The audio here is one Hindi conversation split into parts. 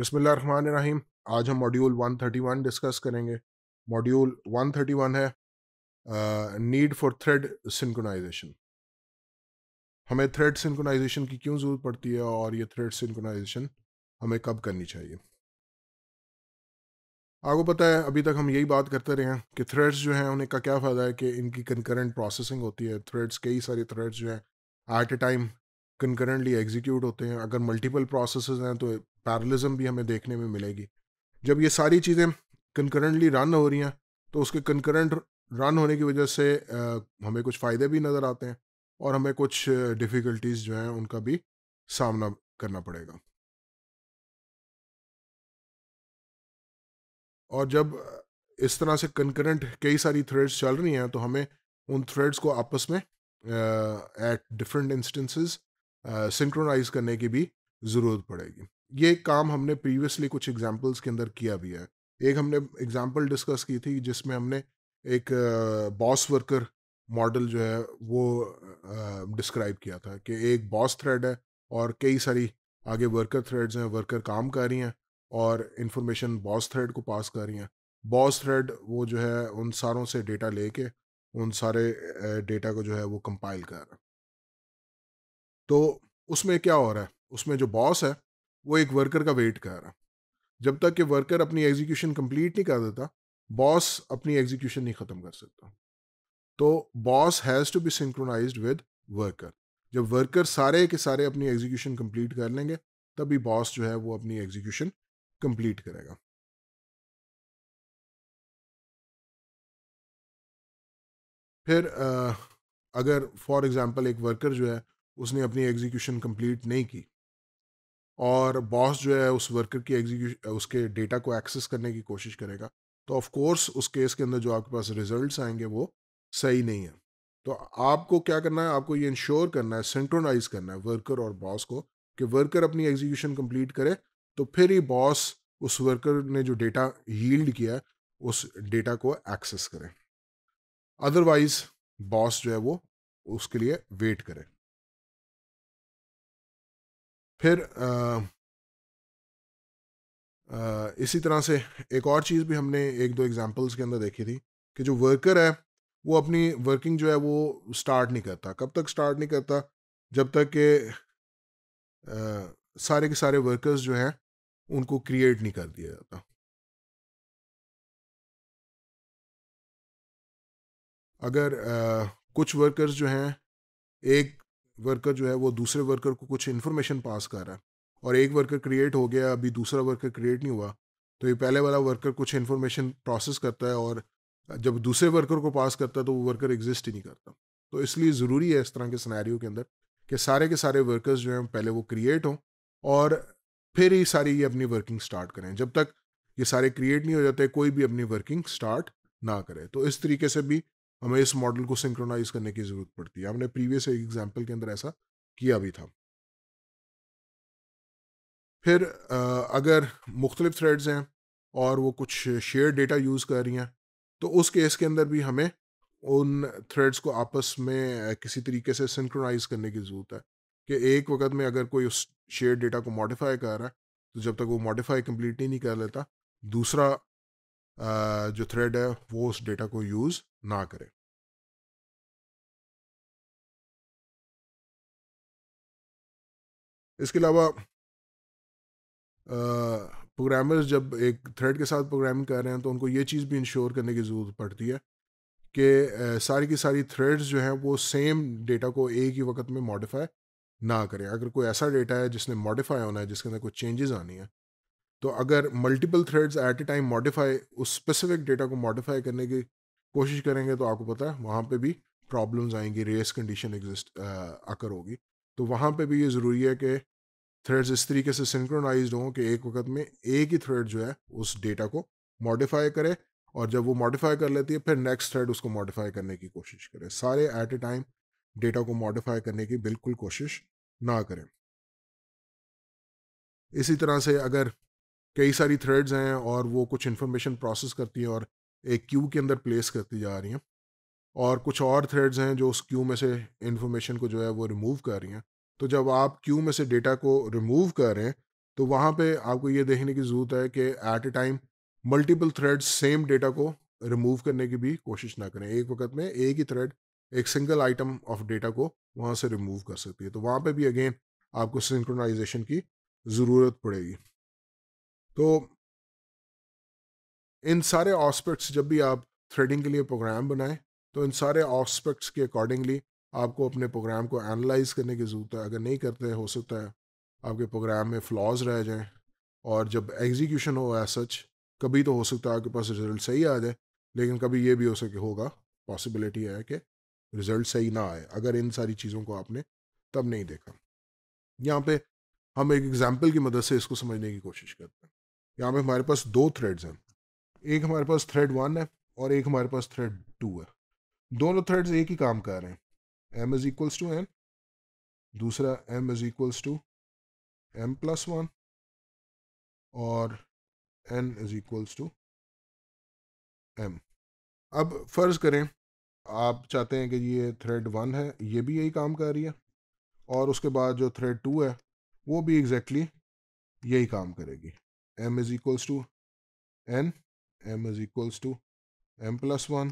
बिसमीम आज हम मॉड्यूल 131 डिस्कस करेंगे मॉड्यूल 131 है नीड फॉर थ्रेड सिंक्रोनाइजेशन हमें थ्रेड सिंक्रोनाइजेशन की क्यों ज़रूरत पड़ती है और ये थ्रेड सिंक्रोनाइजेशन हमें कब करनी चाहिए आपको पता है अभी तक हम यही बात करते रहे हैं कि थ्रेड्स जो हैं उन्हें का क्या फ़ायदा है कि इनकी कंकरेंट प्रोसेसिंग होती है थ्रेड्स कई सारे थ्रेड्स जो हैं at a time concurrently execute होते हैं अगर मल्टीपल प्रोसेस हैं तो पैरलिज्म भी हमें देखने में मिलेगी जब ये सारी चीज़ें कंकरेंटली रन हो रही हैं तो उसके कंकरेंट रन होने की वजह से हमें कुछ फ़ायदे भी नज़र आते हैं और हमें कुछ डिफ़िकल्टीज़ जो हैं उनका भी सामना करना पड़ेगा और जब इस तरह से कंकरेंट कई सारी थ्रेड्स चल रही हैं तो हमें उन थ्रेड्स को आपस में एट डिफरेंट इंस्टेंसेस सिंक्रोनाइज करने की भी ज़रूरत पड़ेगी ये काम हमने प्रीवियसली कुछ एग्जाम्पल्स के अंदर किया भी है एक हमने एग्जाम्पल डिस्कस की थी जिसमें हमने एक बॉस वर्कर मॉडल जो है वो डिस्क्राइब किया था कि एक बॉस थ्रेड है और कई सारी आगे वर्कर थ्रेड्स हैं वर्कर काम कर रही हैं और इन्फॉर्मेशन बॉस थ्रेड को पास कर रही हैं बॉस थ्रेड वो जो है उन सारों से डेटा लेके उन सारे डेटा को जो है वो कंपाइल कर रहा है तो उसमें क्या हो रहा है उसमें जो बॉस है वो एक वर्कर का वेट कर रहा जब तक कि वर्कर अपनी एग्जीक्यूशन कंप्लीट नहीं कर देता बॉस अपनी एग्जीक्यूशन नहीं ख़त्म कर सकता तो boss has to be synchronize with worker जब वर्कर सारे के सारे अपनी एग्जीक्यूशन कंप्लीट कर लेंगे तभी बॉस जो है वो अपनी एग्जीक्यूशन कंप्लीट करेगा फिर अगर फॉर एग्ज़ाम्पल एक वर्कर जो है उसने अपनी एग्जीक्यूशन कंप्लीट नहीं की और बॉस जो है उस वर्कर की एग्जीक्यूशन उसके डेटा को एक्सेस करने की कोशिश करेगा तो ऑफ कोर्स उस केस के अंदर जो आपके पास रिजल्ट्स आएंगे वो सही नहीं है तो आपको क्या करना है आपको ये इंश्योर करना है सेंट्रोनाइज करना है वर्कर और बॉस को कि वर्कर अपनी एग्जीक्यूशन कंप्लीट करे तो फिर ही बॉस उस वर्कर ने जो डेटा हील्ड किया है उस डेटा को एक्सेस करें अदरवाइज बॉस जो है वो उसके लिए वेट करें फिर आ, आ, इसी तरह से एक और चीज़ भी हमने एक दो एग्जांपल्स के अंदर देखी थी कि जो वर्कर है वो अपनी वर्किंग जो है वो स्टार्ट नहीं करता कब तक स्टार्ट नहीं करता जब तक के सारे के सारे वर्कर्स जो हैं उनको क्रिएट नहीं कर दिया जाता अगर आ, कुछ वर्कर्स जो हैं एक वर्कर जो है वो दूसरे वर्कर को कुछ इन्फॉर्मेशन पास कर रहा है और एक वर्कर क्रिएट हो गया अभी दूसरा वर्कर क्रिएट नहीं हुआ तो ये पहले वाला वर्कर कुछ इन्फॉर्मेशन प्रोसेस करता है और जब दूसरे वर्कर को पास करता है तो वो वर्कर एग्जिस्ट ही नहीं करता तो इसलिए ज़रूरी है इस तरह के सिनेरियो के अंदर कि सारे के सारे वर्कर्स जो हैं पहले वो क्रिएट हों और फिर ही सारी ये अपनी वर्किंग स्टार्ट करें जब तक ये सारे क्रिएट नहीं हो जाते कोई भी अपनी वर्किंग स्टार्ट ना करे तो इस तरीके से भी हमें इस मॉडल को सिंक्रोनाइज करने की ज़रूरत पड़ती है हमने प्रीवियस एक एग्जाम्पल के अंदर ऐसा किया भी था फिर अगर मुख्तलिफ थ्रेड्स हैं और वो कुछ शेयर डेटा यूज़ कर रही हैं तो उस केस के अंदर भी हमें उन थ्रेड्स को आपस में किसी तरीके से सिंक्रोनाइज करने की ज़रूरत है कि एक वक्त में अगर कोई उस शेयर डेटा को मॉडिफाई कर रहा है तो जब तक वो मॉडिफाई कम्प्लीटली नहीं कर लेता दूसरा जो थ्रेड है वो उस डेटा को यूज़ ना करें इसके अलावा प्रोग्रामर्स जब एक थ्रेड के साथ प्रोग्रामिंग कर रहे हैं तो उनको ये चीज़ भी इंश्योर करने की ज़रूरत पड़ती है कि सारी की सारी थ्रेड्स जो हैं वो सेम डेटा को एक ही वक्त में मॉडिफाई ना करें अगर कोई ऐसा डेटा है जिसने मॉडिफाई होना है जिसके अंदर कुछ चेंजेस आनी है तो अगर multiple threads at a time modify उस स्पेसिफिक डेटा को मॉडिफाई करने की कोशिश करेंगे तो आपको पता है वहाँ पे भी प्रॉब्लम्स आएंगी रेस कंडीशन एग्जिस्ट आकर होगी तो वहाँ पे भी ये ज़रूरी है कि थ्रेड्स इस तरीके से सिंक्रोनाइज हों कि एक वक्त में एक ही थ्रेड जो है उस डेटा को मॉडिफाई करे और जब वो मॉडिफाई कर लेती है फिर नेक्स्ट थ्रेड उसको मॉडिफाई करने की कोशिश करें सारे एट ए टाइम डेटा को मॉडिफाई करने की बिल्कुल कोशिश ना करें इसी तरह से अगर कई सारी थ्रेड्स हैं और वो कुछ इन्फॉर्मेशन प्रोसेस करती हैं और एक क्यू के अंदर प्लेस करती जा रही हैं और कुछ और थ्रेड्स हैं जो उस क्यू में से इन्फॉर्मेशन को जो है वो रिमूव कर रही हैं तो जब आप क्यू में से डेटा को रिमूव कर रहे हैं तो वहाँ पे आपको ये देखने की ज़रूरत है कि at a time multiple threads same data को रिमूव करने की भी कोशिश ना करें एक वक्त में एक ही थ्रेड एक सिंगल आइटम ऑफ डेटा को वहाँ से रिमूव कर सकती है तो वहाँ पे भी अगेन आपको सिंक्रोनाइजेशन की ज़रूरत पड़ेगी तो इन सारे ऑस्पेक्ट्स जब भी आप थ्रेडिंग के लिए प्रोग्राम बनाएं तो इन सारे ऑस्पेक्ट्स के अकॉर्डिंगली आपको अपने प्रोग्राम को एनालाइज करने की ज़रूरत है अगर नहीं करते हो सकता है आपके प्रोग्राम में फ्लॉज रह जाएं और जब एग्जीक्यूशन हो एज सच कभी तो हो सकता है आपके पास रिजल्ट सही आ जाए लेकिन कभी ये भी हो सके होगा पॉसिबिलिटी है कि रिज़ल्ट सही ना आए अगर इन सारी चीज़ों को आपने तब नहीं देखा यहाँ पे हम एक एग्जाम्पल की मदद से इसको समझने की कोशिश करते हैं यहाँ पे हमारे पास दो थ्रेड्स हैं एक हमारे पास थ्रेड वन है और एक हमारे पास थ्रेड टू है दोनों थ्रेड्स एक ही काम कर रहे हैं M is equals to N दूसरा M is equals to M plus one और N is equals to M अब फ़र्ज़ करें आप चाहते हैं कि ये थ्रेड वन है ये भी यही काम कर रही है और उसके बाद जो थ्रेड टू है वो भी एग्जैक्टली exactly यही काम करेगी M is equals to N m is equals to m plus 1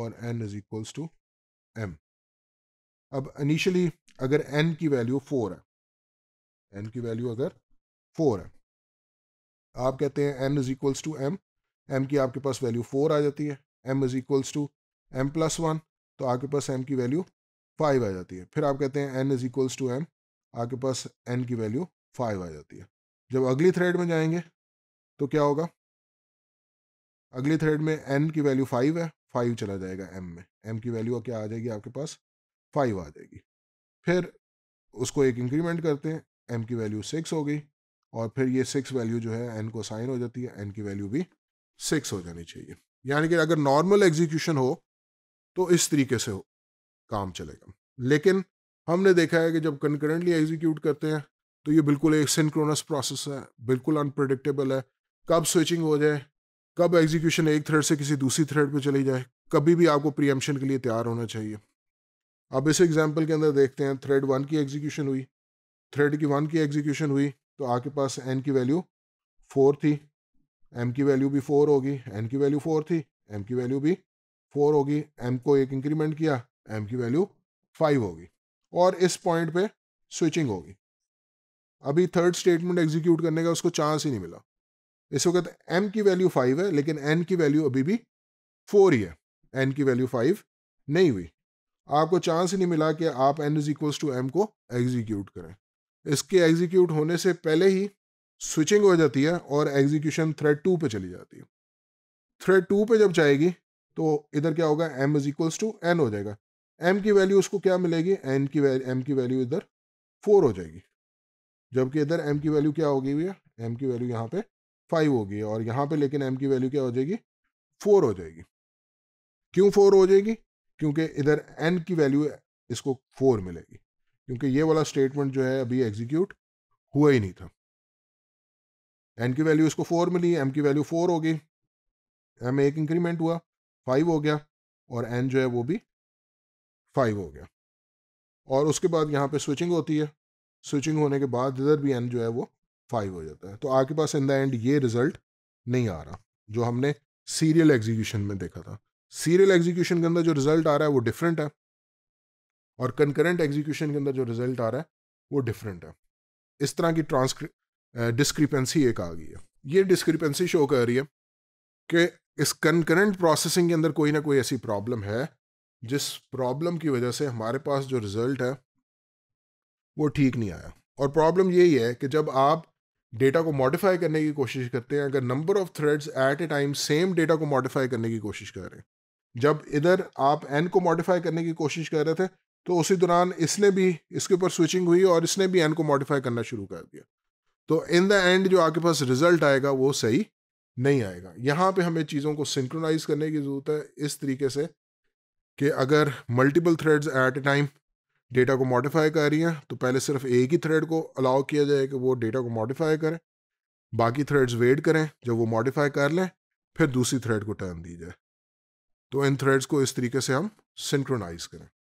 और n is equals to m अब इनिशियली अगर n की वैल्यू फोर है n की वैल्यू अगर फोर है आप कहते हैं n is equals to M M की आपके पास वैल्यू फोर आ जाती है m is equals to M plus one तो आपके पास m की वैल्यू फाइव आ जाती है फिर आप कहते हैं n is equals to M आपके पास n की वैल्यू फाइव आ जाती है जब अगली थ्रेड में जाएंगे तो क्या होगा अगले थ्रेड में एन की वैल्यू फाइव है फाइव चला जाएगा एम में एम की वैल्यू क्या आ जाएगी आपके पास फाइव आ जाएगी फिर उसको एक इंक्रीमेंट करते हैं एम की वैल्यू सिक्स हो गई और फिर ये सिक्स वैल्यू जो है एन को साइन हो जाती है एन की वैल्यू भी सिक्स हो जानी चाहिए यानी कि अगर नॉर्मल एग्जीक्यूशन हो तो इस तरीके से हो काम चलेगा लेकिन हमने देखा है कि जब कंकरेंटली एग्जीक्यूट करते हैं तो ये बिल्कुल एक सिंक्रोनस प्रोसेस है बिल्कुल अनप्रडिक्टेबल है कब स्विचिंग हो जाए कब एग्जीक्यूशन एक थ्रेड से किसी दूसरी थ्रेड पे चली जाए कभी भी आपको प्रियम्पशन के लिए तैयार होना चाहिए अब इस एग्जाम्पल के अंदर देखते हैं थ्रेड वन की एग्जीक्यूशन हुई थ्रेड की वन की एग्जीक्यूशन हुई तो आपके पास एन की वैल्यू फोर थी एम की वैल्यू भी फोर होगी एन की वैल्यू फोर थी एम की वैल्यू भी फोर होगी एम को एक इंक्रीमेंट किया एम की वैल्यू फाइव होगी और इस पॉइंट पर स्विचिंग होगी अभी थर्ड स्टेटमेंट एग्जीक्यूट करने का उसको चांस ही नहीं मिला इस वक्त एम की वैल्यू फाइव है लेकिन एन की वैल्यू अभी भी फोर ही है एन की वैल्यू फाइव नहीं हुई आपको चांस ही नहीं मिला कि आप N is equals to M को एग्जीक्यूट करें इसके एग्जीक्यूट होने से पहले ही स्विचिंग हो जाती है और एग्जीक्यूशन थ्रेड टू पे चली जाती है थ्रेड टू पे जब जाएगी तो इधर क्या होगा M is equals to N हो जाएगा एम की वैल्यू उसको क्या मिलेगी एन की एम की वैल्यू इधर फोर हो जाएगी जबकि इधर एम की वैल्यू क्या होगी भैया एम की वैल्यू यहाँ पे फाइव होगी और यहाँ पे लेकिन एम की वैल्यू क्या हो जाएगी फोर हो जाएगी क्यों फोर हो जाएगी क्योंकि इधर एन की वैल्यू इसको फोर मिलेगी क्योंकि ये वाला स्टेटमेंट जो है अभी एग्जीक्यूट हुआ ही नहीं था एन की वैल्यू इसको फोर मिली एम की वैल्यू फोर हो गई एम एक इंक्रीमेंट हुआ फाइव हो गया और एन जो है वो भी फाइव हो गया और उसके बाद यहाँ पे स्विचिंग होती है स्विचिंग होने के बाद इधर भी एन जो है वो फाइव हो जाता है तो आपके पास इन द एंड ये रिजल्ट नहीं आ रहा जो हमने सीरियल एग्जीक्यूशन में देखा था सीरियल एग्जीक्यूशन के अंदर जो रिजल्ट आ रहा है वो डिफरेंट है और कंकरेंट एग्जीक्यूशन के अंदर जो रिजल्ट आ रहा है वो डिफरेंट है इस तरह की ट्रांसक्र डिस्क्रिपेंसी एक आ गई है ये डिस्क्रिपेंसी शो कर रही है कि इस कंकरेंट प्रोसेसिंग के अंदर कोई ना कोई ऐसी प्रॉब्लम है जिस प्रॉब्लम की वजह से हमारे पास जो रिजल्ट है वो ठीक नहीं आया और प्रॉब्लम यही है कि जब आप डेटा को मॉडिफाई करने की कोशिश करते हैं अगर number of threads at a time same data को मॉडिफाई करने की कोशिश कर रहे हैं जब इधर आप एन को मॉडिफाई करने की कोशिश कर रहे थे तो उसी दौरान इसने भी इसके ऊपर स्विचिंग हुई और इसने भी एन को मॉडिफाई करना शुरू कर दिया तो इन द एंड जो आपके पास रिजल्ट आएगा वो सही नहीं आएगा यहाँ पे हमें चीज़ों को सिंक्रोनाइज करने की ज़रूरत है इस तरीके से कि अगर multiple threads at a time data को मॉडिफाई कर रही हैं तो पहले सिर्फ एक ही थ्रेड को अलाउ किया जाए कि वो डेटा को मॉडिफाई करें बाकी थ्रेड्स वेट करें जब वो मॉडिफाई कर लें फिर दूसरी थ्रेड को टर्न दी जाए तो इन थ्रेड्स को इस तरीके से हम सिंक्रोनाइज करें